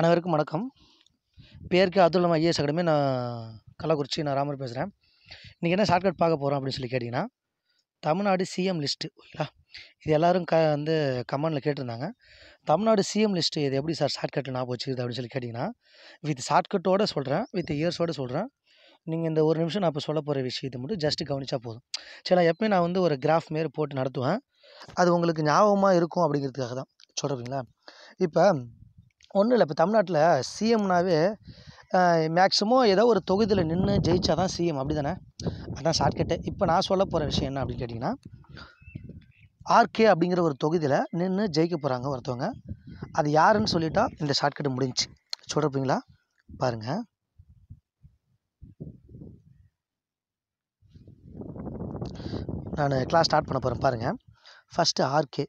அனைவருக்கும் வணக்கம் பேருக்கு அதுவும் ஐஏஎஸ் அகாடமி நான் கள்ளக்குறிச்சி நான் ராமர் பேசுகிறேன் இன்றைக்கி என்ன ஷார்ட்கட் பார்க்க போகிறோம் அப்படின்னு சொல்லி கேட்டிங்கன்னா தமிழ்நாடு சிஎம் லிஸ்ட்டு ஓகேங்களா இது எல்லோரும் க வந்து கமெண்டில் கேட்டிருந்தாங்க தமிழ்நாடு சிஎம் லிஸ்ட்டு இது எப்படி சார் ஷார்ட்கட்டில் ஞாபகம் போச்சு அப்படின்னு சொல்லி கேட்டிங்கன்னா வித் ஷார்ட்கட்டோடு சொல்கிறேன் வித் இயர்ஸோடு சொல்கிறேன் நீங்கள் இந்த ஒரு நிமிஷம் நான் இப்போ சொல்ல போகிற விஷயத்தை மட்டும் ஜஸ்ட்டு கவனித்தா போதும் சரி எப்பயுமே நான் வந்து ஒரு கிராஃப் மாரி போட்டு நடத்துவேன் அது உங்களுக்கு ஞாபகமாக இருக்கும் அப்படிங்கிறதுக்காக தான் சொல்கிறீங்களா இப்போ ஒன்றும் இல்லை இப்போ தமிழ்நாட்டில் சிஎம்னாவே மேக்ஸிமம் ஏதோ ஒரு தொகுதியில் நின்று ஜெயிச்சா தான் சிஎம் அப்படி தானே அதான் ஷார்ட்கட்டு இப்போ நான் சொல்ல போகிற விஷயம் என்ன அப்படின்னு கேட்டிங்கன்னா ஆர்கே அப்படிங்கிற ஒரு தொகுதியில் நின்று ஜெயிக்க போகிறாங்க ஒருத்தவங்க அது யாருன்னு சொல்லிட்டா இந்த ஷார்ட்கட்டு முடிஞ்சு சொல்கிறப்பீங்களா பாருங்கள் நான் கிளாஸ் ஸ்டார்ட் பண்ண போகிறேன் பாருங்கள் ஃபஸ்ட்டு ஆர்கே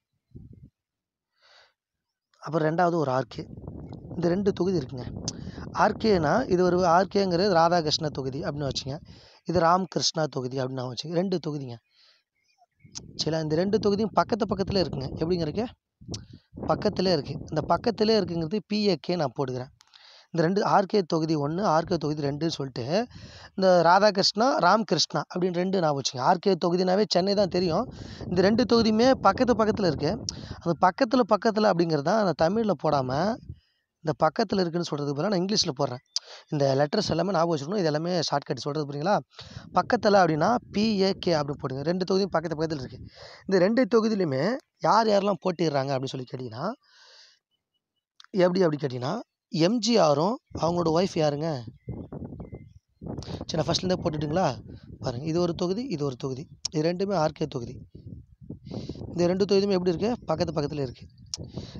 அப்புறம் ரெண்டாவது ஒரு ஆர்கே இந்த ரெண்டு தொகுதி இருக்குங்க ஆர்கேனா இது ஒரு ஆர்கேங்கிறது ராதாகிருஷ்ண தொகுதி அப்படின்னு வச்சுங்க இது ராம்கிருஷ்ணா தொகுதி அப்படின்னு நான் வச்சு ரெண்டு தொகுதிங்க சரி இந்த ரெண்டு தொகுதியும் பக்கத்து பக்கத்தில் இருக்குங்க எப்படிங்க இருக்கு பக்கத்தில் இருக்குது இந்த பக்கத்திலே இருக்குங்கிறது பிஏகே நான் போடுகிறேன் இந்த ரெண்டு ஆர்கே தொகுதி ஒன்று ஆர்கே தொகுதி ரெண்டுன்னு சொல்லிட்டு இந்த ராதாகிருஷ்ணா ராம்கிருஷ்ணா அப்படின்னு ரெண்டு நான் வச்சு ஆர்கே தொகுதினாவே சென்னை தான் தெரியும் இந்த ரெண்டு தொகுதியுமே பக்கத்து பக்கத்தில் இருக்குது அந்த பக்கத்தில் பக்கத்தில் அப்படிங்கிறது தான் அந்த தமிழில் போடாமல் இந்த பக்கத்தில் இருக்குதுன்னு சொல்கிறதுக்கு பதிலாக நான் இங்கிலீஷில் போடுறேன் இந்த லெட்டர்ஸ் எல்லாமே நான் வச்சுக்கணும் இது எல்லாமே ஷார்ட்கட் சொல்கிறது புரியுங்களா பக்கத்தில் அப்படின்னா பிஏகே அப்படின்னு போடுங்க ரெண்டு தொகுதியும் பக்கத்து பக்கத்தில் இருக்குது இந்த ரெண்டு தொகுதியிலுமே யார் யாரெல்லாம் போட்டிடுறாங்க அப்படின்னு சொல்லி கேட்டிங்கன்னா எப்படி அப்படி கேட்டிங்கன்னா எம்ஜிஆரும் அவங்களோட ஒய்ஃப் யாருங்க சரி நான் ஃபஸ்ட்லேருந்தே போட்டுட்டுங்களா பாருங்கள் இது ஒரு தொகுதி இது ஒரு தொகுதி இது ரெண்டுமே ஆர்கே தொகுதி இந்த ரெண்டு தொகுதியுமே எப்படி இருக்குது பக்கத்து பக்கத்தில் இருக்குது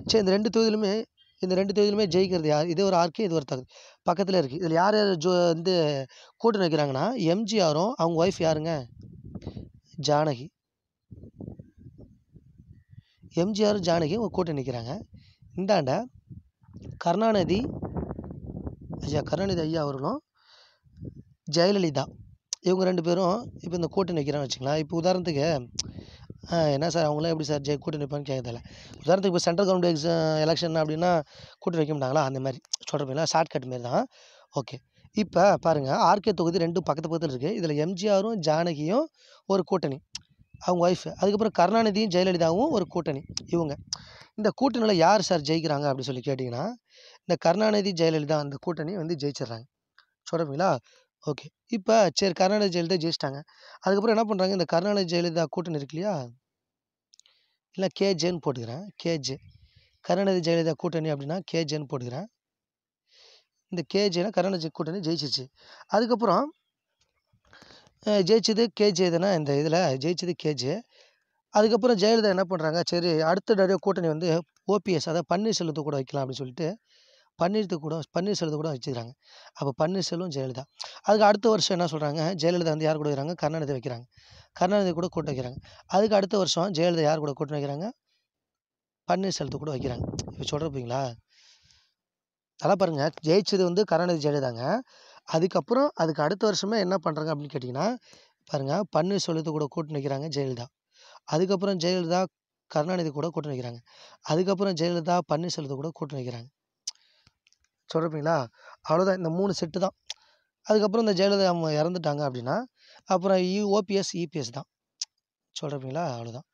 சரி இந்த ரெண்டு தொகுதியிலுமே இந்த ரெண்டு தொகுதியிலுமே ஜெயிக்கிறது யார் இது ஒரு ஆர்கே இது ஒரு தகுதி பக்கத்தில் இருக்குது இதில் யார் யார் ஜோ வந்து கூட்டு வைக்கிறாங்கன்னா எம்ஜிஆரும் அவங்க ஒய்ஃப் யாருங்க ஜானகி எம்ஜிஆரும் ஜானகியும் கூட்டு நிற்கிறாங்க இந்தாண்ட கருணாநிதி ஐயா கருணாநிதி ஐயா அவர்களும் ஜெயலலிதா இவங்க ரெண்டு பேரும் இப்போ இந்த கூட்டணி வைக்கிறாங்கன்னு வச்சுங்களேன் இப்போ உதாரணத்துக்கு என்ன சார் அவங்களாம் எப்படி சார் ஜெய கூட்டணி வைப்பான்னு கேட்கறதில்ல உதாரணத்துக்கு இப்போ சென்ட்ரல் கவர்மெண்ட் எக்ஸாம் எலெக்ஷன் அப்படின்னா கூட்டணி வைக்க மாட்டாங்களா அந்த மாதிரி சொல்கிற மாதிரிலாம் ஷார்ட்கட் மாரி தான் ஓகே இப்போ பாருங்கள் ஆர்கே தொகுதி ரெண்டும் பக்கத்து பக்கத்தில் இருக்குது இதில் எம்ஜிஆரும் ஜானகியும் ஒரு கூட்டணி அவங்க ஒய்ஃப் அதுக்கப்புறம் கருணாநிதியும் ஜெயலலிதாவும் ஒரு கூட்டணி இவங்க இந்த கூட்டணியில் யார் சார் ஜெயிக்கிறாங்க அப்படின்னு சொல்லி கேட்டிங்கன்னா இந்த கருணாநிதி ஜெயலலிதா அந்த கூட்டணி வந்து ஜெயிச்சிடுறாங்க சொல்கிறீங்களா ஓகே இப்போ சரி கருணாநிதி ஜெயலலிதா ஜெயிச்சிட்டாங்க அதுக்கப்புறம் என்ன பண்ணுறாங்க இந்த கருணாநிதி ஜெயலலிதா கூட்டணி இருக்கு இல்லையா இல்லை கேஜேன்னு போட்டுக்கிறேன் கேஜே கருணாநிதி ஜெயலலிதா கூட்டணி அப்படின்னா கேஜேன்னு போட்டுக்கிறேன் இந்த கேஜேனா கருணாநிதி கூட்டணி ஜெயிச்சிச்சு அதுக்கப்புறம் ஜெயிச்சது கேஜே தானே இந்த இதில் ஜெயிச்சது கேஜே அதுக்கப்புறம் ஜெயலலிதா என்ன பண்ணுறாங்க சரி அடுத்த கூட்டணி வந்து ஓபிஎஸ் அதாவது பன்னீர்செல்வத்தை கூட வைக்கலாம் அப்படின்னு சொல்லிட்டு பன்னீர்த்து கூட பன்னீர் பன்னீர்செல்வத்தை கூட வச்சுக்கிறாங்க அப்போ பன்னீர் செல்வம் ஜெயலலிதா அதுக்கு அடுத்த வருஷம் என்ன சொல்கிறாங்க ஜெயலலிதா வந்து யார் கூட வைக்கிறாங்க கருணாநிதி வைக்கிறாங்க கருணாநிதி கூட கூட்டம் வைக்கிறாங்க அதுக்கு அடுத்த வருஷம் ஜெயலலிதா யார் கூட கூட்டம் வைக்கிறாங்க பன்னீர் பன்னீர்செல்வத்தை கூட வைக்கிறாங்க இப்போ சொல்கிறப்பீங்களா நல்லா பாருங்கள் ஜெயிச்சது வந்து கருணாநிதி ஜெயலலிதாங்க அதுக்கப்புறம் அதுக்கு அடுத்த வருஷமே என்ன பண்ணுறாங்க அப்படின்னு கேட்டிங்கன்னா பாருங்கள் பன்னீர்செல்வத்தை கூட கூட்டணி வைக்கிறாங்க ஜெயலலிதா அதுக்கப்புறம் ஜெயலலிதா கருணாநிதி கூட கூட்டணி வைக்கிறாங்க அதுக்கப்புறம் ஜெயலலிதா பன்னீர்செல்வத்தை கூட கூட்டணி வைக்கிறாங்க சொல்கிறீங்களா அவ்வளோதான் இந்த மூணு செட்டு தான் அதுக்கப்புறம் இந்த ஜெயலலிதா அம்மா இறந்துட்டாங்க அப்படின்னா அப்புறம் இ ஓபிஎஸ் இபிஎஸ் தான் சொல்கிறீங்களா அவ்வளோதான்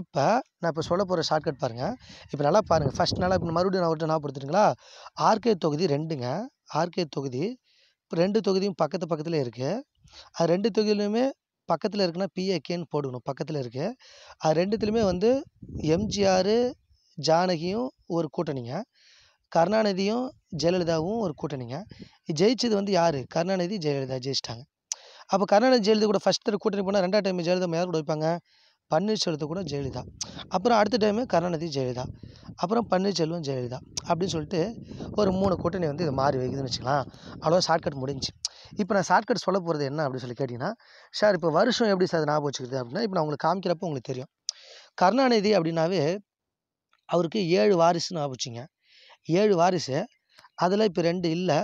இப்போ நான் இப்போ சொல்ல போகிற ஷார்ட்கட் பாருங்கள் இப்போ நல்லா பாருங்கள் ஃபஸ்ட் நல்லா இப்போ மறுபடியும் நான் நான் ஞாபகப்படுத்துறீங்களா ஆர்கே தொகுதி ரெண்டுங்க ஆர்கே தொகுதி ரெண்டு தொகுதியும் பக்கத்து பக்கத்தில் இருக்குது அது ரெண்டு தொகுதியிலுமே பக்கத்தில் இருக்குன்னா பிஏகேன்னு போடணும் பக்கத்தில் இருக்குது அது ரெண்டுத்துலையுமே வந்து எம்ஜிஆர் ஜானகியும் ஒரு கூட்டணிங்க கருணாநிதியும் ஜெயலலிதாவும் ஒரு கூட்டணிங்க ஜெயிச்சது வந்து யார் கருணாநிதி ஜெயலலிதா ஜெயிச்சிட்டாங்க அப்போ கருணாநிதி ஜெயலலிதா கூட ஃபஸ்ட் தர கூட்டணி போனால் ரெண்டாவது டைம் ஜெயலலிதா யார் கூட வைப்பாங்க பன்னீர்செல்வத்தை கூட ஜெயலலிதா அப்புறம் அடுத்த டைமு கருணாநிதி ஜெயலலிதா அப்புறம் பன்னீர்செல்வம் ஜெயலலிதா அப்படின்னு சொல்லிட்டு ஒரு மூணு கூட்டணி வந்து இது மாறி வைக்குதுன்னு வச்சுக்கலாம் அவ்வளோ ஷார்ட்கட் முடிஞ்சு இப்போ நான் ஷார்ட்கட் சொல்ல போகிறது என்ன அப்படின்னு சொல்லி கேட்டிங்கன்னா சார் இப்போ வருஷம் எப்படி சார் ஞாபகம் வச்சுக்கிறது அப்படின்னா இப்போ நான் உங்களுக்கு காமிக்கிறப்போ உங்களுக்கு தெரியும் கருணாநிதி அப்படின்னாவே அவருக்கு ஏழு வாரிசுன்னு ஞாபகம் ஏழு வாரிசு அதில் இப்போ ரெண்டு இல்லை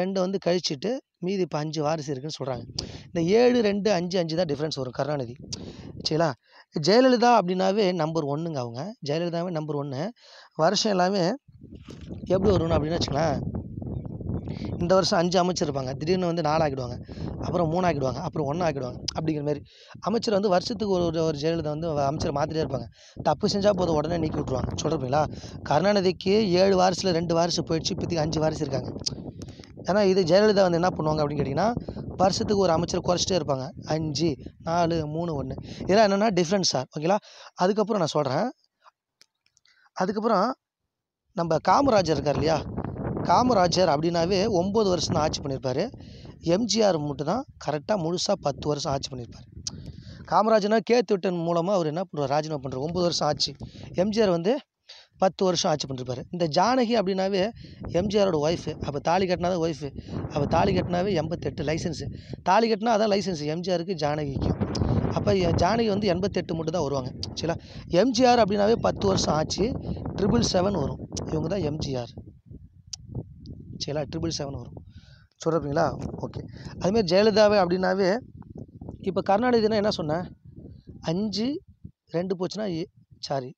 ரெண்டு வந்து கழிச்சிட்டு மீதி இப்போ அஞ்சு வாரிசு இருக்குதுன்னு சொல்கிறாங்க இந்த ஏழு ரெண்டு அஞ்சு அஞ்சு தான் டிஃப்ரென்ஸ் வரும் கருணாநிதி சரிங்களா ஜெயலலிதா அப்படின்னாவே நம்பர் ஒன்றுங்க அவங்க ஜெயலலிதாவே நம்பர் ஒன்று வருஷம் எல்லாமே எப்படி வரும்னு அப்படின்னு வச்சுக்கலாம் இந்த வருஷம் அஞ்சு அமைச்சர் இருப்பாங்க திடீர்னு வந்து நாலு ஆக்கிடுவாங்க அப்புறம் மூணு ஆக்கிடுவாங்க அப்புறம் ஒன்று ஆக்கிடுவாங்க அப்படிங்கிற மாதிரி அமைச்சர் வந்து வருஷத்துக்கு ஒரு ஒரு ஜெயலலிதா வந்து அமைச்சர் மாற்றிட்டே இருப்பாங்க தப்பு செஞ்சால் போதும் உடனே நீக்கி விட்ருவாங்க சொல்கிறீங்களா கருணாநிதிக்கு ஏழு வாரிசில் ரெண்டு வாரிசு போயிடுச்சு இப்போதைக்கு அஞ்சு வாரிசு இருக்காங்க ஏன்னா இது ஜெயலலிதா வந்து என்ன பண்ணுவாங்க அப்படின்னு கேட்டிங்கன்னா வருஷத்துக்கு ஒரு அமைச்சர் குறைச்சிட்டே இருப்பாங்க அஞ்சு நாலு மூணு ஒன்று இதெல்லாம் என்னென்னா டிஃப்ரெண்ட் சார் ஓகேங்களா அதுக்கப்புறம் நான் சொல்கிறேன் அதுக்கப்புறம் நம்ம காமராஜர் இருக்கார் இல்லையா காமராஜர் அப்படின்னாவே ஒம்பது வருஷம் தான் ஆட்சி பண்ணியிருப்பார் எம்ஜிஆர் மட்டும் தான் கரெக்டாக முழுசாக பத்து வருஷம் ஆட்சி பண்ணியிருப்பார் காமராஜர்னா கேத்து விட்டன் மூலமாக அவர் என்ன பண்ணுவார் ராஜினாமா பண்ணுறார் ஒம்பது வருஷம் ஆட்சி எம்ஜிஆர் வந்து பத்து வருஷம் ஆட்சி பண்ணிருப்பாரு இந்த ஜானகி அப்படின்னாவே எம்ஜிஆரோட ஒய்ஃபு அப்போ தாலி கட்டினா தான் ஒய்ஃபு அப்போ தாலி கட்டினாவே எண்பத்தெட்டு லைசன்ஸு தாலி கட்டினா அதான் லைசன்ஸு எம்ஜிஆருக்கு ஜானகிக்கும் அப்போ ஜானகி வந்து எண்பத்தெட்டு மட்டும் தான் வருவாங்க சரிங்களா எம்ஜிஆர் அப்படின்னாவே பத்து வருஷம் ஆச்சு ட்ரிபிள் செவன் வரும் இவங்க தான் எம்ஜிஆர் சரிங்களா ட்ரிபிள் செவன் வரும் சொல்கிறீங்களா ஓகே அதுமாரி ஜெயலலிதாவே அப்படின்னாவே இப்போ கருணாநிதினா என்ன சொன்னேன் அஞ்சு ரெண்டு போச்சுன்னா ஏ சாரி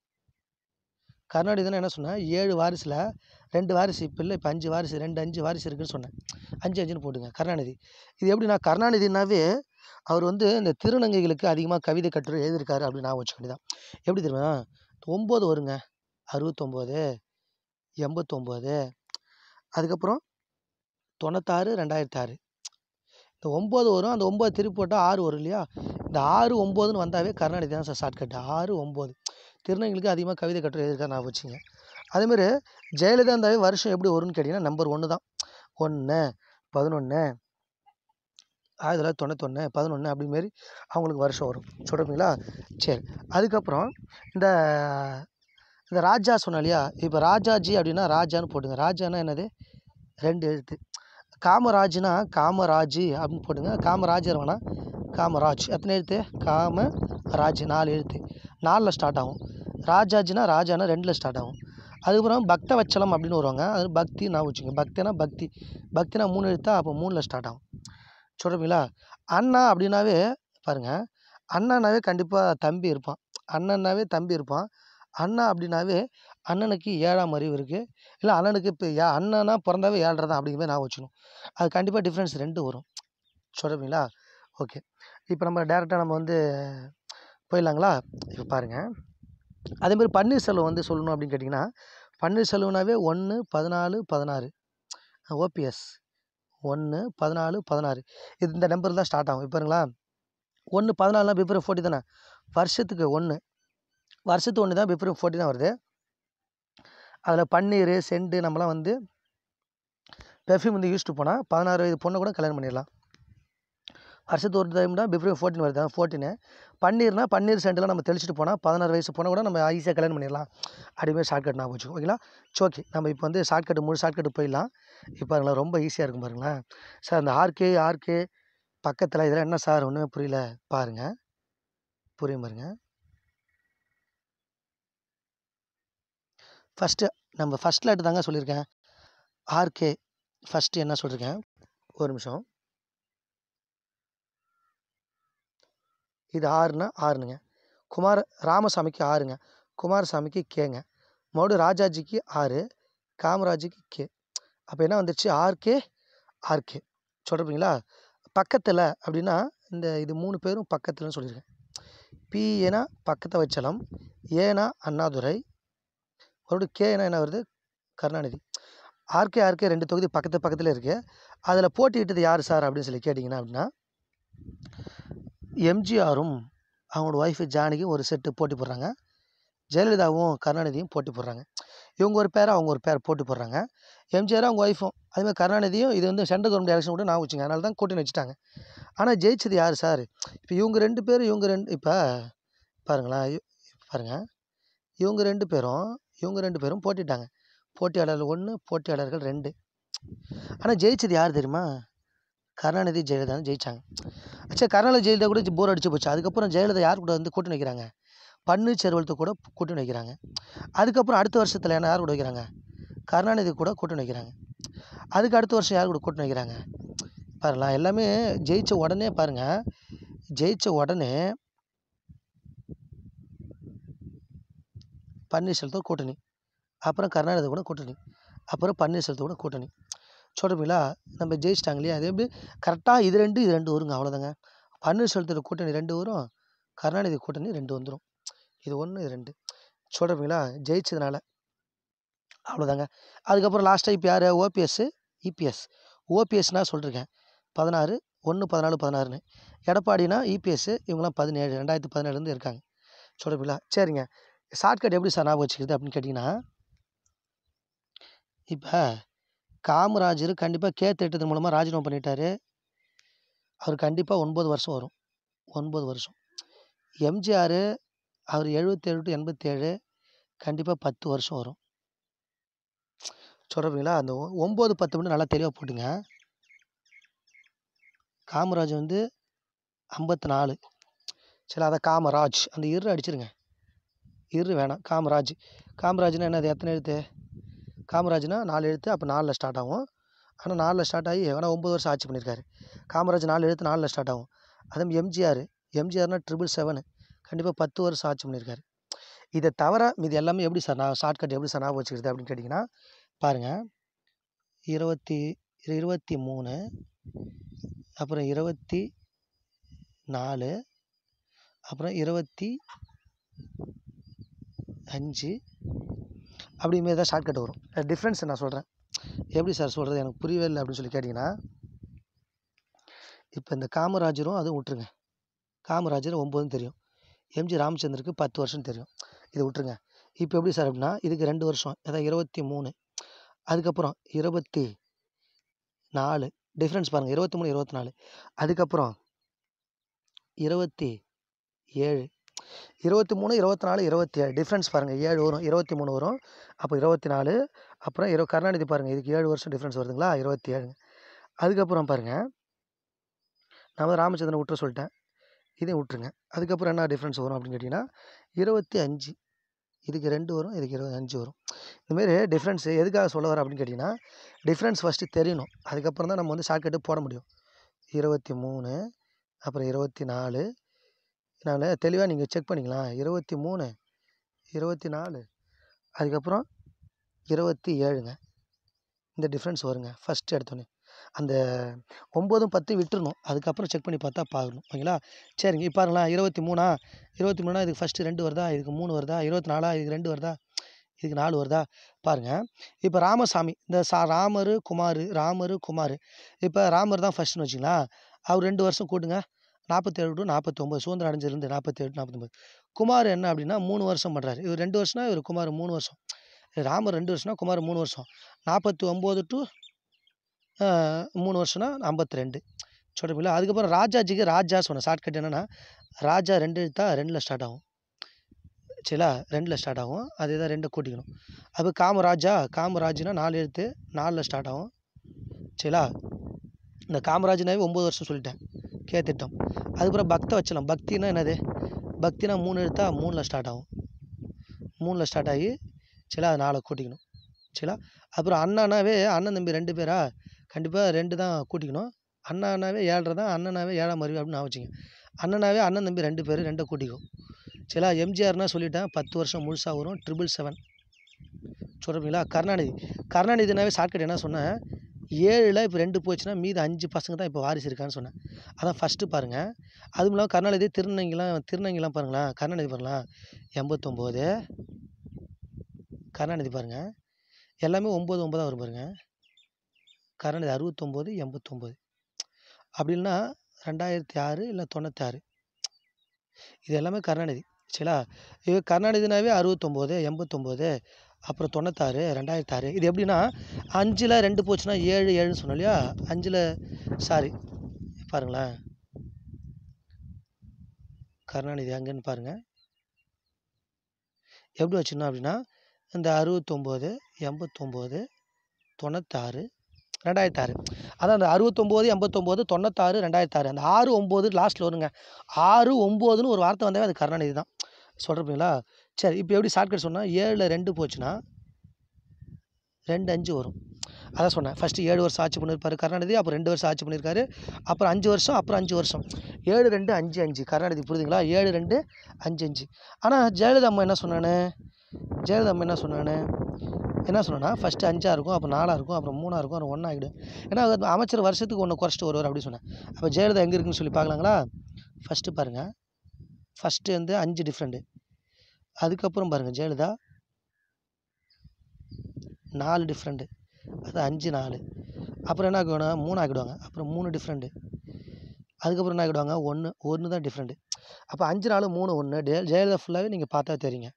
கருணாநிதினா என்ன சொன்னேன் ஏழு வாரிசில் ரெண்டு வாரிசு இப்போ இல்லை இப்போ அஞ்சு வாரிசு ரெண்டு அஞ்சு வாரிசு இருக்குதுன்னு சொன்னேன் அஞ்சு அஞ்சுன்னு போட்டுங்க கருணாநிதி இது எப்படின்னா கருணாநிதினாவே அவர் வந்து இந்த திருநங்கைகளுக்கு அதிகமாக கவிதை கட்டுரை எழுதியிருக்காரு அப்படின்னு நான் வச்சுக்க தான் எப்படி தெரியுமா ஒம்பது வருங்க அறுபத்தொம்போது எண்பத்தொம்போது அதுக்கப்புறம் தொண்ணூத்தாறு ரெண்டாயிரத்தி ஆறு இந்த ஒம்பது வரும் அந்த ஒம்பது திருப்பி போட்டால் ஆறு வரும் இல்லையா இந்த ஆறு ஒம்பதுன்னு வந்தாவே கருணாநிதி தான் சார் ஷார்ட்கட் ஆறு ஒம்பது திருநங்கைகளுக்கு அதிகமாக கவிதை கட்டுரை எழுதியிருக்கா நான் வச்சுங்க அதேமாரி ஜெயலலிதா இருந்தாவே வருஷம் எப்படி வரும்னு கேட்டிங்கன்னா நம்பர் ஒன்று தான் ஒன்று பதினொன்று ஆயிரத்தி தொள்ளாயிரத்தி தொண்ணூத்தொன்று பதினொன்று அப்படிமாரி அவங்களுக்கு வருஷம் வரும் சொல்கிறீங்களா சரி அதுக்கப்புறம் இந்த இந்த ராஜா சொன்னோம் இல்லையா இப்போ ராஜாஜி அப்படின்னா ராஜான்னு போட்டுங்க ராஜானா என்னது ரெண்டு எழுத்து காமராஜ்னா காமராஜ் அப்படின்னு போட்டுங்க காமராஜர் வேணா காமராஜ் எத்தனை எழுத்து காமராஜ் நாலு எழுத்து நாலில் ஸ்டார்ட் ஆகும் ராஜாஜினா ராஜானா ரெண்டில் ஸ்டார்ட் ஆகும் அதுக்கப்புறம் பக்த வச்சலம் அப்படின்னு வருவாங்க அது பக்தி நான் வச்சுங்க பக்தினா பக்தி பக்தினா மூணு எழுத்தா அப்போ மூணில் ஸ்டார்ட் ஆகும் சொல்கிறீங்களா அண்ணா அப்படின்னாவே பாருங்கள் அண்ணானாவே கண்டிப்பாக தம்பி இருப்பான் அண்ணன்னாவே தம்பி இருப்பான் அண்ணா அப்படின்னாவே அண்ணனுக்கு ஏழாம் அறிவு இருக்குது இல்லை அண்ணனுக்கு இப்போ ஏ அண்ணனா பிறந்தாவே ஏழரை தான் அப்படிங்கிற மாதிரி ஞாபகம் வச்சுக்கணும் அது கண்டிப்பாக டிஃப்ரென்ஸ் ரெண்டு வரும் சொல்கிறீங்களா ஓகே இப்போ நம்ம டேரெக்டாக நம்ம வந்து போயிடலாங்களா இப்போ பாருங்கள் அதேமாதிரி பன்னீர்செல்வம் வந்து சொல்லணும் அப்படின்னு கேட்டிங்கன்னா பன்னீர்செல்வம்னாவே ஒன்று பதினாலு பதினாறு ஓபிஎஸ் ஒன்று பதினாலு பதினாறு இது இந்த நம்பர் தான் ஸ்டார்ட் ஆகும் இப்போங்களா ஒன்று பதினாலுனா பிப்ரவரி ஃபோர்ட்டி தானே வருஷத்துக்கு ஒன்று வருஷத்து ஒன்று தான் பிப்ரவரி ஃபோர்டீன் வருது அதில் பன்னீர் செண்டு நம்மலாம் வந்து பெர்ஃப்யூம் வந்து யூஸ்ட்டு போனால் பதினாறு வயது பொண்ணை கூட கல்யாணம் பண்ணிடலாம் வருஷத்து ஒரு டைம் தான் பிப்ரவரி ஃபோர்டீன் வருது ஃபோர்டீனு பன்னீர்னா பன்னீர் சென்டெலாம் நம்ம தெளிச்சுட்டு போனால் பதினாறு வயசு போனால் கூட நம்ம ஈஸியாக கல்யாணம் பண்ணிடலாம் அப்படிமாரி ஷார்ட்கட் நான் போச்சு ஓகேங்களா சோக்கி நம்ம இப்போ வந்து ஷார்ட்கட் மூணு ஷார்ட்கட் போயிடலாம் இப்போ பாருங்களா ரொம்ப ஈஸியாக இருக்கும் பாருங்களேன் சார் அந்த ஆர்கே ஆர்கே பக்கத்தில் இதெல்லாம் என்ன சார் ஒன்றுமே புரியல பாருங்கள் புரியும் பாருங்கள் ஃபஸ்ட்டு நம்ம ஃபஸ்ட் லெட்டர் தாங்க சொல்லியிருக்கேன் ஆர்கே ஃபஸ்ட்டு என்ன சொல்லியிருக்கேன் ஒரு நிமிஷம் இது ஆறுனா ஆறுனுங்க குமார ராமசாமிக்கு ஆறுங்க குமாரசாமிக்கு கேங்க மறுபடியும் ராஜாஜிக்கு ஆறு காமராஜுக்கு கே அப்போ என்ன வந்துருச்சு ஆர்கே ஆர்கே சொல்கிறீங்களா பக்கத்தில் அப்படின்னா இந்த இது மூணு பேரும் பக்கத்தில்னு சொல்லியிருக்கேன் பி ஏன்னா பக்கத்தை வச்சலம் ஏனா அண்ணாதுரை மறுபடியும் கேனா என்ன வருது கருணாநிதி ஆர்கே ஆர்கே ரெண்டு தொகுதி பக்கத்து பக்கத்தில் இருக்குது அதில் போட்டியிட்டது யார் சார் அப்படின்னு சொல்லி கேட்டிங்கன்னா அப்படின்னா எம்ஜிஆரும் அவங்களோட ஒய்ஃபு ஜானகியும் ஒரு செட்டு போட்டி போடுறாங்க ஜெயலலிதாவும் கருணாநிதியும் போட்டி போடுறாங்க இவங்க ஒரு பேர் அவங்க ஒரு பேர் போட்டி போடுறாங்க எம்ஜிஆரும் அவங்க ஒய்ஃபும் அதுமாதிரி கருணாநிதியும் இது வந்து சென்ட்ரல் கவர்மெண்ட் எலெக்ஷன் கூட நான் வச்சுங்க அதனால தான் கூட்டணி வச்சுட்டாங்க ஆனால் ஜெயிச்சது யார் சார் இப்போ இவங்க ரெண்டு பேரும் இவங்க ரெண்டு இப்போ பாருங்களேன் பாருங்கள் இவங்க ரெண்டு பேரும் இவங்க ரெண்டு பேரும் போட்டிட்டாங்க போட்டியாளர்கள் ஒன்று போட்டியாளர்கள் ரெண்டு ஆனால் ஜெயிச்சது யார் தெரியுமா கருணாநிதி ஜெயலலிதா ஜெயித்தாங்க ஆச்சா கருணாநிதி ஜெயலலிதா கூட போர் அடிச்சு போச்சு அதுக்கப்புறம் ஜெயலலிதா யார் கூட வந்து கூட்டணி வைக்கிறாங்க பன்னீர்செல்வத்தை கூட கூட்டணி வைக்கிறாங்க அதுக்கப்புறம் அடுத்த வருஷத்தில் என்ன யார் கூட வைக்கிறாங்க கருணாநிதி கூட கூட்டணி வைக்கிறாங்க அதுக்கு அடுத்த வருஷம் யார் கூட கூட்டணி வைக்கிறாங்க பாருங்களா எல்லாமே ஜெயித்த உடனே பாருங்கள் ஜெயித்த உடனே பன்னீர்செல்வத்தோட கூட்டணி அப்புறம் கருணாநிதி கூட கூட்டணி அப்புறம் கூட கூட்டணி சொல்கிறீங்களா நம்ம ஜெயிச்சிட்டாங்க இல்லையா அதே எப்படி கரெக்டாக இது ரெண்டு இது ரெண்டு வருங்க அவ்வளோதாங்க பன்னீர்செல்வத்தோட கூட்டணி ரெண்டு வரும் கருணாநிதி கூட்டணி ரெண்டு வந்துடும் இது ஒன்று இது ரெண்டு சொல்கிறீங்களா ஜெயிச்சதுனால அவ்வளோதாங்க அதுக்கப்புறம் லாஸ்ட்டாக இப்போ யார் ஓபிஎஸ்ஸு இபிஎஸ் ஓபிஎஸ்னா சொல்லிருக்கேன் பதினாறு ஒன்று பதினாலு பதினாறுன்னு எடப்பாடினா இபிஎஸ்ஸு e இவங்களாம் பதினேழு ரெண்டாயிரத்து பதினேழுலேருந்து இருக்காங்க சொல்கிறீங்களா சரிங்க ஷார்ட்கட் எப்படி சார் ஞாபகம் வச்சுக்கிறது அப்படின்னு கேட்டிங்கன்னா இப்போ காமராஜர் கண்டிப்பாக கே திட்டத்தின் மூலமாக ராஜினாமா பண்ணிட்டார் அவர் கண்டிப்பாக ஒன்பது வருஷம் வரும் ஒன்பது வருஷம் எம்ஜிஆர் அவர் எழுபத்தேழு டு எண்பத்தேழு கண்டிப்பாக பத்து வருஷம் வரும் சொல்கிறீங்களா அந்த ஒம்பது பத்து மணி நல்லா தெளிவாக போட்டுங்க காமராஜ் வந்து ஐம்பத்தி நாலு சரி அதை காமராஜ் அந்த இரு அடிச்சிருங்க இரு வேணாம் காமராஜ் காமராஜ்னா என்னது எத்தனை எழுத்து காமராஜ்னா நாலு எழுத்து அப்போ நாலில் ஸ்டார்ட் ஆகும் ஆனால் நாலில் ஸ்டார்ட் ஆகி ஆனால் ஒம்பது வருஷம் ஆட்சி பண்ணியிருக்காரு காமராஜ் நாலு எழுத்து நாலில் ஸ்டார்ட் ஆகும் அதே எம்ஜிஆர் எம்ஜிஆர்னால் ட்ரிபிள் செவன் கண்டிப்பாக பத்து வருஷம் ஆட்சி பண்ணியிருக்காரு இதை தவிர இது எல்லாமே எப்படி சார் நான் ஷார்ட்கட் எப்படி சார் நான் வச்சுக்கிறது அப்படின்னு கேட்டிங்கன்னா பாருங்கள் இருபத்தி இருபத்தி மூணு அப்புறம் இருபத்தி நாலு அப்புறம் இருபத்தி அஞ்சு அப்படிமாரி தான் ஷார்ட்கட் வரும் டிஃப்ரென்ஸ் நான் சொல்கிறேன் எப்படி சார் சொல்கிறது எனக்கு புரியவே இல்லை அப்படின்னு சொல்லி கேட்டிங்கன்னா இப்போ இந்த காமராஜரும் அதுவும் விட்ருங்க காமராஜர் ஒம்பதுன்னு தெரியும் எம்ஜி ராமச்சந்திரக்கு பத்து வருஷம் தெரியும் இது விட்ருங்க இப்போ எப்படி சார் அப்படின்னா இதுக்கு ரெண்டு வருஷம் ஏதாவது இருபத்தி மூணு அதுக்கப்புறம் இருபத்தி நாலு டிஃப்ரென்ஸ் பாருங்கள் இருபத்தி மூணு இருபத்தி நாலு அதுக்கப்புறம் இருபத்தி ஏழு இருபத்தி மூணு இருபத்தி நாலு இருபத்தி ஏழு டிஃப்ரெண்ட்ஸ் பாருங்கள் ஏழு வரும் இருபத்தி மூணு வரும் அப்போ இருபத்தி நாலு அப்புறம் இரு கருணாநிதி பாருங்கள் இதுக்கு ஏழு வருஷம் டிஃப்ரெண்ட்ஸ் வருதுங்களா இருபத்தி ஏழுங்க அதுக்கப்புறம் பாருங்கள் நான் வந்து ராமச்சந்திரன் விட்டுற சொல்லிட்டேன் இதையும் விட்டுருங்க அதுக்கப்புறம் என்ன டிஃப்ரென்ஸ் வரும் அப்படின்னு கேட்டிங்கன்னா இருபத்தி அஞ்சு இதுக்கு ரெண்டு வரும் இதுக்கு இருபத்தஞ்சு வரும் இதுமாரி டிஃப்ரென்ஸ் எதுக்காக சொல்ல வர அப்படின்னு கேட்டிங்கன்னா டிஃப்ரென்ஸ் ஃபஸ்ட்டு தெரியணும் அதுக்கப்புறம் தான் நம்ம வந்து சாக்கெட்டு போட முடியும் இருபத்தி மூணு அப்புறம் இருபத்தி நாலு அதனால் தெளிவாக நீங்கள் செக் பண்ணிக்கலாம் இருபத்தி மூணு இருபத்தி நாலு அதுக்கப்புறம் இருபத்தி ஏழுங்க இந்த டிஃப்ரென்ஸ் வருங்க ஃபஸ்ட்டு எடுத்தோன்னே அந்த ஒம்போதும் பத்து விட்டுருணும் அதுக்கப்புறம் செக் பண்ணி பார்த்தா பார்க்கணும் ஓகேங்களா சரிங்க இப்போ பாருங்களா இருபத்தி மூணா இருபத்தி மூணா இதுக்கு ஃபஸ்ட்டு ரெண்டு வருதா இதுக்கு மூணு வருதா இருபத்தி நாலா இதுக்கு ரெண்டு வருதா இதுக்கு நாலு வருதா பாருங்கள் இப்போ ராமசாமி இந்த சா ராமர் குமார் ராமர் குமார் இப்போ ராமர் தான் ஃபஸ்ட்டுன்னு வச்சிங்களா அவர் ரெண்டு வருஷம் கூட்டுங்க நாற்பத்தேழு டு நாற்பத்தொம்போது சுதந்திரம் அடைஞ்சிருந்து நாற்பத்தேழு டு குமார் என்ன அப்படின்னா மூணு வருஷம் பண்ணுறாரு இவர் ரெண்டு வருஷம்னா இவர் குமார் மூணு வருஷம் ராமர் ரெண்டு வருஷம்னா குமார் மூணு வருஷம் நாற்பத்தி ஒம்பது டு மூணு வருஷம்னா ஐம்பத்தி ரெண்டு சொல்கிறப்பில்ல அதுக்கப்புறம் ராஜாஜிக்கு ராஜா சொன்னேன் ஷார்ட்கட் என்னென்னா ராஜா ரெண்டு எழுத்தா ரெண்டில் ஸ்டார்ட் ஆகும் சரிங்களா ரெண்டில் ஸ்டார்ட் ஆகும் அதே தான் ரெண்டை கூட்டிக்கணும் அது காமராஜா காமராஜ்னா நாலு எழுத்து நாலில் ஸ்டார்ட் ஆகும் சரிங்களா இந்த காமராஜ்னாவே ஒம்பது வருஷம் சொல்லிட்டேன் கேத்துட்டோம் அதுக்கப்புறம் பக்தை வச்சிடலாம் பக்தினா என்னது பக்தினா மூணு எடுத்தா மூணில் ஸ்டார்ட் ஆகும் மூணில் ஸ்டார்ட் ஆகி சில அதை நாலை கூட்டிக்கணும் சில அப்புறம் அண்ணானாவே அண்ணன் தம்பி ரெண்டு பேரா கண்டிப்பாக ரெண்டு தான் கூட்டிக்கணும் அண்ணானாவே ஏழரை தான் அண்ணனாவே ஏழாம் அருவி அப்படின்னு நான் வச்சுக்கேன் அண்ணனாவே அண்ணன் தம்பி ரெண்டு பேர் ரெண்டை கூட்டிக்கும் சில எம்ஜிஆர்னா சொல்லிட்டேன் பத்து வருஷம் முழுசாக வரும் ட்ரிபிள் செவன் சொல்கிறீங்களா கருணாநிதி கருணாநிதினாவே ஷார்ட்கட் என்ன சொன்னேன் ஏழில் இப்போ ரெண்டு போச்சுன்னா மீது அஞ்சு பசங்க தான் இப்போ வாரிசு இருக்கான்னு சொன்னேன் அதான் ஃபஸ்ட்டு பாருங்கள் அதுவும் இல்லாமல் கருணாநிதி திருநங்கைலாம் திருநங்கிலாம் பாருங்களேன் கருணாநிதி பாருங்களேன் எண்பத்தொம்போது கருணாநிதி பாருங்கள் எல்லாமே ஒம்பது ஒம்பதாக வரும் பாருங்கள் கருணாநிதி அறுபத்தொம்போது எண்பத்தொம்போது அப்படின்னா ரெண்டாயிரத்தி ஆறு இல்லை தொண்ணூத்தாறு இது எல்லாமே கருணாநிதி சரிங்களா இது கருணாநிதினாவே அறுபத்தொம்போது எண்பத்தொம்போது அப்புறம் தொண்ணூத்தாறு ரெண்டாயிரத்தாறு ஆறு இது எப்படின்னா அஞ்சில் ரெண்டு போச்சுன்னா ஏழு ஏழுன்னு சொன்னோம் இல்லையா அஞ்சில் சாரி பாருங்களேன் கருணாநிதி அங்கேன்னு பாருங்கள் எப்படி வச்சுருந்தோம் அப்படின்னா இந்த அறுபத்தொம்போது எண்பத்தொம்போது தொண்ணூத்தாறு ரெண்டாயிரத்தி ஆறு அதான் அந்த அறுபத்தொம்போது எண்பத்தொம்போது தொண்ணூத்தாறு ரெண்டாயிரத்தி ஆறு அந்த ஆறு ஒம்பது லாஸ்ட்டில் வருங்க ஆறு ஒம்போதுன்னு ஒரு வார்த்தை வந்தாவே அது கருணாநிதி தான் சொல்கிறப்பீங்களா சரி இப்போ எப்படி ஷார்ட்கட் சொன்னால் ஏழில் ரெண்டு போச்சுன்னா ரெண்டு அஞ்சு வரும் அதான் சொன்னேன் ஃபஸ்ட்டு ஏழு வருஷம் ஆட்சி பண்ணியிருப்பார் கருணாநிதி அப்புறம் ரெண்டு வருஷம் ஆட்சி பண்ணியிருக்காரு அப்புறம் அஞ்சு வருஷம் அப்புறம் அஞ்சு வருஷம் ஏழு ரெண்டு அஞ்சு அஞ்சு கருணாநிதி புரியுதுங்களா ஏழு ரெண்டு அஞ்சு அஞ்சு ஆனால் ஜெயலலிதா அம்மா என்ன சொன்னானு ஜெயலலிதா அம்மா என்ன சொன்னானு என்ன சொன்னேன்னா ஃபஸ்ட்டு அஞ்சாக இருக்கும் அப்புறம் நாலாக இருக்கும் அப்புறம் மூணாக இருக்கும் அப்புறம் ஒன்றா ஆகிடும் ஏன்னா அமைச்சர் வருஷத்துக்கு ஒன்று குறைச்சிட்டு வருவார் அப்படின்னு சொன்னேன் அப்போ ஜெயலலிதா எங்கே இருக்குன்னு சொல்லி பார்க்கலாங்களா ஃபஸ்ட்டு பாருங்கள் ஃபஸ்ட்டு வந்து அஞ்சு டிஃப்ரெண்ட்டு அதுக்கப்புறம் பாருங்கள் ஜெயலலிதா நாலு டிஃப்ரெண்ட்டு அது அஞ்சு நாலு அப்புறம் என்ன ஆக்குவாங்க மூணு ஆக்கிடுவாங்க அப்புறம் மூணு டிஃப்ரெண்ட்டு அதுக்கப்புறம் என்ன ஆகிடுவாங்க ஒன்று ஒன்று தான் டிஃப்ரெண்ட்டு அப்போ அஞ்சு நாலு மூணு ஒன்று டே ஜெயலலிதா ஃபுல்லாகவே நீங்கள் பார்த்தா தெரியுங்க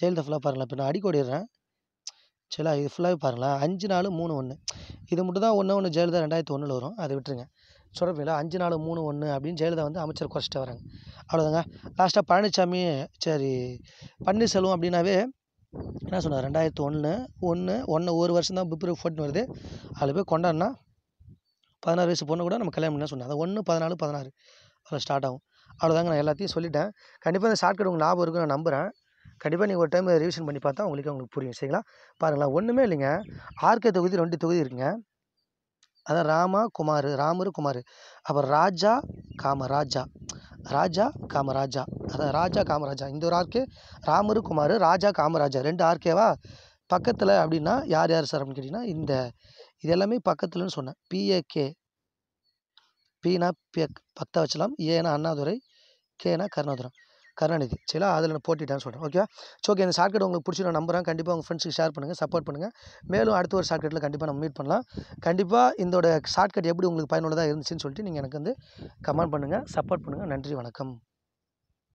ஜெயலலிதா ஃபுல்லாக பாருங்களேன் இப்போ நான் அடிக்கோடிடுறேன் சரி இது ஃபுல்லாகவே பாருங்களேன் அஞ்சு நாலு மூணு ஒன்று இது மட்டும் தான் ஒன்று ஒன்று ஜெயலலிதா ரெண்டாயிரத்தி ஒன்றில் வரும் அதை விட்டுருங்க சொடப்பில் அஞ்சு நாலு மூணு ஒன்று அப்படின்னு ஜெயலலிதா வந்து அமைச்சர் குறைச்சிட்டு வராங்க அவ்வளோதாங்க லாஸ்ட்டாக பழனிசாமி சரி பன்னீர்செல்வம் அப்படின்னாவே என்ன சொன்னார் ரெண்டாயிரத்து ஒன்று ஒன்று ஒன்று ஒரு வருஷம் தான் பிப்ரவரி ஃபோர்ட்னு வருது அதில் போய் கொண்டாடினா பதினாறு வயசு பொண்ணு கூட நம்ம கல்யாணம் பண்ண சொன்னேன் அது ஒன்று பதினாலு பதினாறு அதில் ஸ்டார்ட் ஆகும் அவ்வளோதாங்க நான் எல்லாத்தையும் சொல்லிட்டேன் கண்டிப்பாக இந்த ஷார்ட்கட் உங்களுக்கு ஞாபகம் இருக்குன்னு நான் நம்புகிறேன் கண்டிப்பாக நீங்கள் ஒரு டைம் ரிவிஷன் பண்ணி பார்த்தா உங்களுக்கு உங்களுக்கு புரியும் சரிங்களா பாருங்களா ஒன்றுமே இல்லைங்க ஆர்கே தொகுதி ரெண்டு தொகுதி இருக்குங்க அதான் ராமா குமார் ராமர் குமார் அப்புறம் ராஜா காமராஜா ராஜா காமராஜா அதான் ராஜா காமராஜா இந்த ஒரு ஆர்கே ராமரு குமார் ராஜா காமராஜா ரெண்டு ஆர்கேவா பக்கத்தில் அப்படின்னா யார் யார் சார் அப்படின்னு கேட்டிங்கன்னா இந்த இது எல்லாமே பக்கத்தில்னு சொன்னேன் பிஏகே பீனா பத்த வச்சலாம் ஏனா அண்ணாதுரை கேனா கருணாதுரம் கருணாநிதி சரிங்களா அதில் நான் போட்டிட்டேன் சொல்கிறேன் ஓகே ஸோ ஓகே இந்த ஷார்ட்கட் உங்களுக்கு பிடிச்சிருந்த நம்புறேன் கண்டிப்பாக உங்கள் ஃப்ரெண்ட்ஸுக்கு ஷேர் பண்ணுங்கள் சப்போர்ட் பண்ணுங்கள் மேலும் அடுத்த ஒரு ஷார்ட்கட்டில் கண்டிப்பாக நம்ம மீட் பண்ணலாம் கண்டிப்பாக இதோட ஷார்ட்கட் எப்படி உங்களுக்கு பயனுள்ளதாக இருந்துச்சுன்னு சொல்லிட்டு நீங்கள் எனக்கு வந்து கமெண்ட் பண்ணுங்கள் சப்போர்ட் பண்ணுங்கள் நன்றி வணக்கம்